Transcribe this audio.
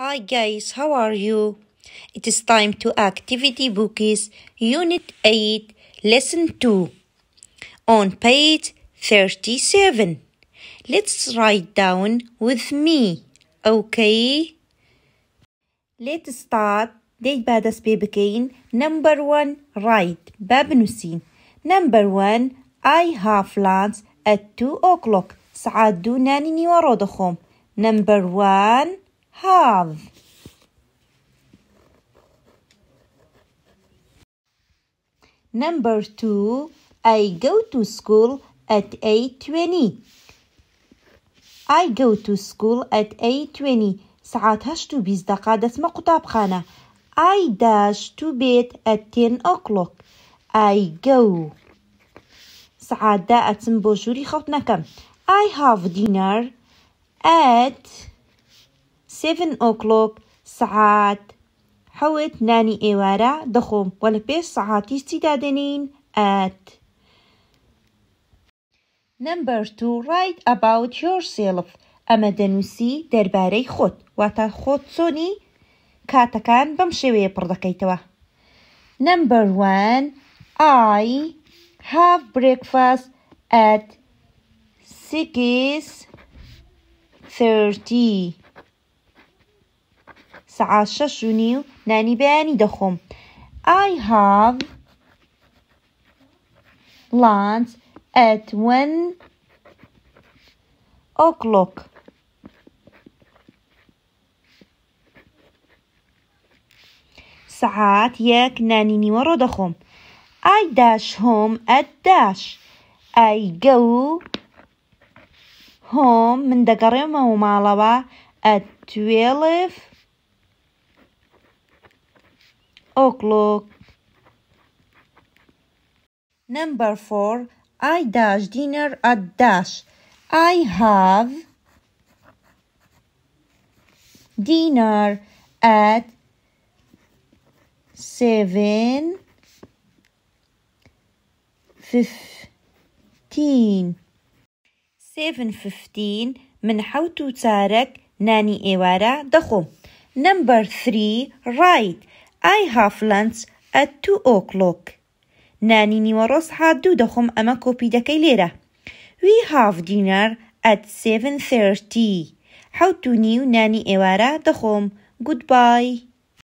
Hi guys, how are you? It is time to activity bookies unit 8 lesson 2 on page 37. Let's write down with me. Okay? Let's start ديت بعد سبيبكين number 1 Write babnusin. number 1 I have lunch at 2 o'clock ساعات دوناني ورودخم number 1 have. Number two, I go to school at 8.20. I go to school at 8.20. ساعات هشتو بيز دقادة اسمه قطابخانة. I dash to bed at 10 o'clock. I go. ساعات دا اتم بوجوري خوتنا كم. I have dinner at 7 ئۆکلۆک سعات حەوت نانی ئێوارە دەخۆم وە لە پێش سەعاتی چیدا دێنین ئەت. نمبەر تو ڕایت ئەباوت یۆر سێڵف ئەمە دەنووسی دەربارەی خۆت واتە خۆت چۆنی کاتەکان بەم شێوەیە پڕ دەکەیتەوە. نمبەر وان ئای هاف برێکفاس ئەت سیکس 30. ساعة شش و ناني بياني دخوم I have lunch at one o'clock ساعات يك ناني نيو رو دخوم I dash home at dash I go home من دقريمة ومالوا at twelve o'clock. Number four, I dash dinner at dash. I have dinner at seven fifteen. Seven fifteen من حوتو تارك ناني إيوارا دخو. Number three, Right. ئای هافلەنج ئەت تو ئۆکلۆک نانی نیوەڕۆز هات دوو دەخۆم ئەمە کۆپیدەکەی لێرە وی هاف دینار ئەت 730 حوت و نیو نانی ئێوارە دەخۆم گوتبای.